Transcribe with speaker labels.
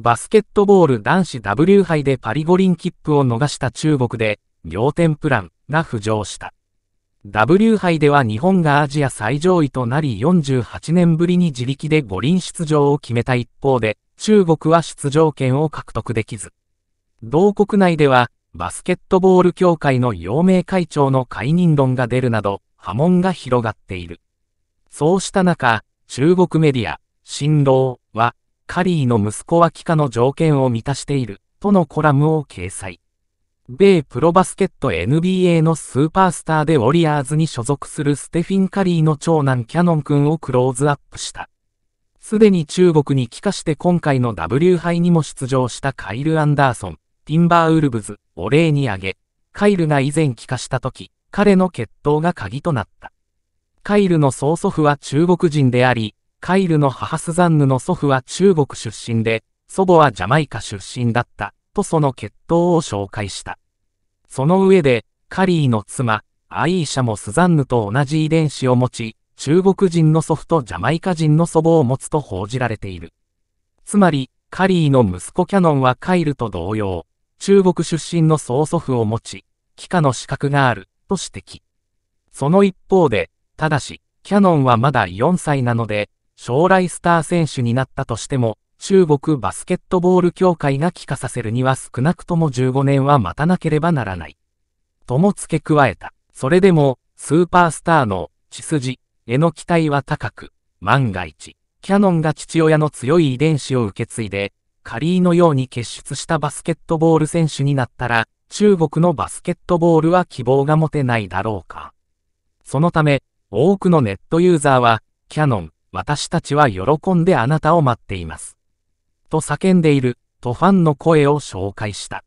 Speaker 1: バスケットボール男子 W 杯でパリ五輪切符を逃した中国で、仰天プランが浮上した。W 杯では日本がアジア最上位となり48年ぶりに自力で五輪出場を決めた一方で、中国は出場権を獲得できず。同国内では、バスケットボール協会の陽明会長の解任論が出るなど、波紋が広がっている。そうした中、中国メディア、新郎は、カリーの息子は帰化の条件を満たしている、とのコラムを掲載。米プロバスケット NBA のスーパースターでウォリアーズに所属するステフィン・カリーの長男キャノン君をクローズアップした。すでに中国に帰化して今回の W 杯にも出場したカイル・アンダーソン、ティンバーウルブズお礼に挙げ、カイルが以前帰化した時、彼の決闘が鍵となった。カイルの曽祖父は中国人であり、カイルの母スザンヌの祖父は中国出身で、祖母はジャマイカ出身だった、とその血統を紹介した。その上で、カリーの妻、アイーシャもスザンヌと同じ遺伝子を持ち、中国人の祖父とジャマイカ人の祖母を持つと報じられている。つまり、カリーの息子キャノンはカイルと同様、中国出身の曽祖父を持ち、帰化の資格がある、と指摘。その一方で、ただし、キャノンはまだ4歳なので、将来スター選手になったとしても、中国バスケットボール協会が帰化させるには少なくとも15年は待たなければならない。とも付け加えた。それでも、スーパースターの血筋への期待は高く、万が一、キャノンが父親の強い遺伝子を受け継いで、カリーのように結出したバスケットボール選手になったら、中国のバスケットボールは希望が持てないだろうか。そのため、多くのネットユーザーは、キャノン、私たちは喜んであなたを待っています。と叫んでいる、とファンの声を紹介した。